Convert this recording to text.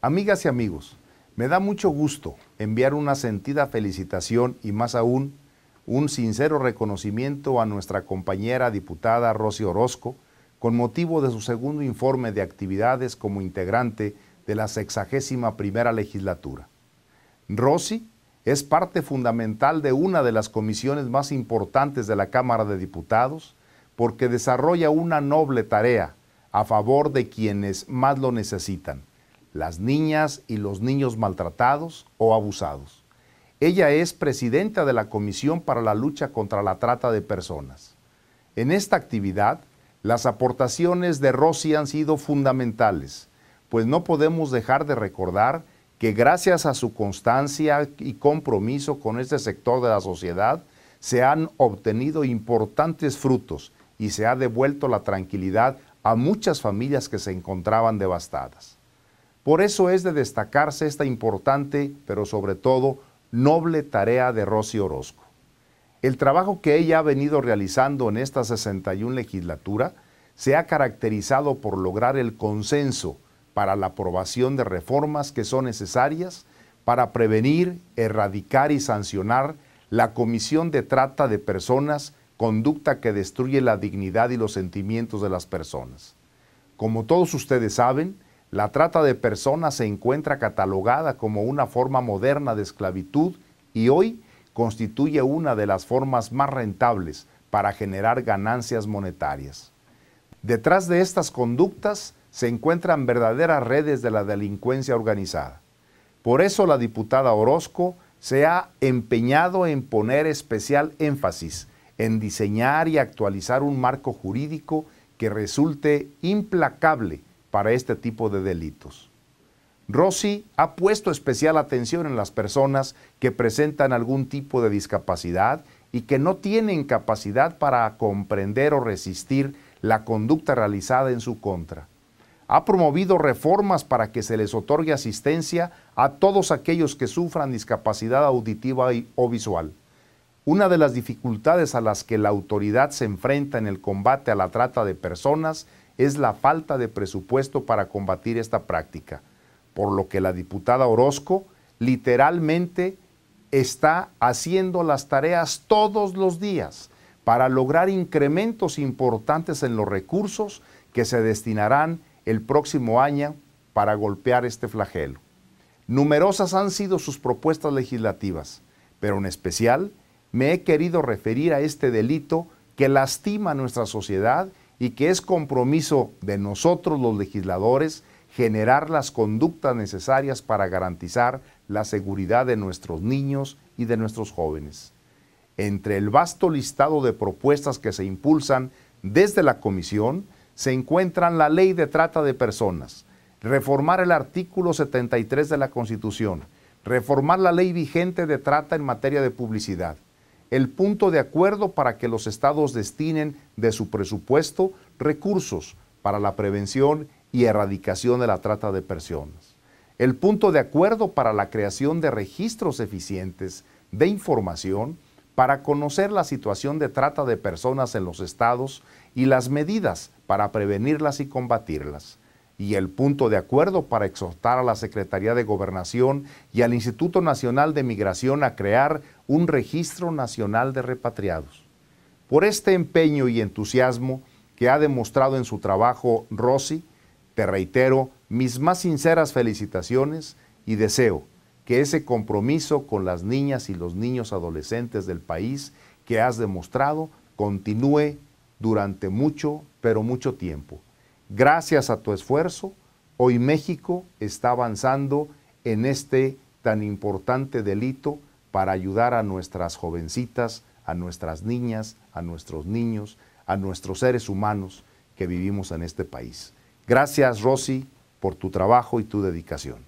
Amigas y amigos, me da mucho gusto enviar una sentida felicitación y más aún un sincero reconocimiento a nuestra compañera diputada Rosy Orozco con motivo de su segundo informe de actividades como integrante de la sexagésima primera legislatura. Rosy es parte fundamental de una de las comisiones más importantes de la Cámara de Diputados porque desarrolla una noble tarea a favor de quienes más lo necesitan las niñas y los niños maltratados o abusados. Ella es presidenta de la Comisión para la Lucha contra la Trata de Personas. En esta actividad, las aportaciones de Rosy han sido fundamentales, pues no podemos dejar de recordar que gracias a su constancia y compromiso con este sector de la sociedad, se han obtenido importantes frutos y se ha devuelto la tranquilidad a muchas familias que se encontraban devastadas. Por eso es de destacarse esta importante, pero sobre todo noble tarea de Rosy Orozco. El trabajo que ella ha venido realizando en esta 61 legislatura se ha caracterizado por lograr el consenso para la aprobación de reformas que son necesarias para prevenir, erradicar y sancionar la comisión de trata de personas, conducta que destruye la dignidad y los sentimientos de las personas. Como todos ustedes saben, la trata de personas se encuentra catalogada como una forma moderna de esclavitud y hoy constituye una de las formas más rentables para generar ganancias monetarias. Detrás de estas conductas se encuentran verdaderas redes de la delincuencia organizada. Por eso la diputada Orozco se ha empeñado en poner especial énfasis en diseñar y actualizar un marco jurídico que resulte implacable para este tipo de delitos. Rossi ha puesto especial atención en las personas que presentan algún tipo de discapacidad y que no tienen capacidad para comprender o resistir la conducta realizada en su contra. Ha promovido reformas para que se les otorgue asistencia a todos aquellos que sufran discapacidad auditiva o visual. Una de las dificultades a las que la autoridad se enfrenta en el combate a la trata de personas es la falta de presupuesto para combatir esta práctica, por lo que la diputada Orozco literalmente está haciendo las tareas todos los días para lograr incrementos importantes en los recursos que se destinarán el próximo año para golpear este flagelo. Numerosas han sido sus propuestas legislativas, pero en especial me he querido referir a este delito que lastima a nuestra sociedad y que es compromiso de nosotros los legisladores generar las conductas necesarias para garantizar la seguridad de nuestros niños y de nuestros jóvenes. Entre el vasto listado de propuestas que se impulsan desde la Comisión se encuentran la ley de trata de personas, reformar el artículo 73 de la Constitución, reformar la ley vigente de trata en materia de publicidad, el punto de acuerdo para que los estados destinen de su presupuesto recursos para la prevención y erradicación de la trata de personas, el punto de acuerdo para la creación de registros eficientes de información para conocer la situación de trata de personas en los estados y las medidas para prevenirlas y combatirlas, y el punto de acuerdo para exhortar a la Secretaría de Gobernación y al Instituto Nacional de Migración a crear un registro nacional de repatriados. Por este empeño y entusiasmo que ha demostrado en su trabajo Rossi, te reitero mis más sinceras felicitaciones y deseo que ese compromiso con las niñas y los niños adolescentes del país que has demostrado continúe durante mucho, pero mucho tiempo Gracias a tu esfuerzo, hoy México está avanzando en este tan importante delito para ayudar a nuestras jovencitas, a nuestras niñas, a nuestros niños, a nuestros seres humanos que vivimos en este país. Gracias, Rosy, por tu trabajo y tu dedicación.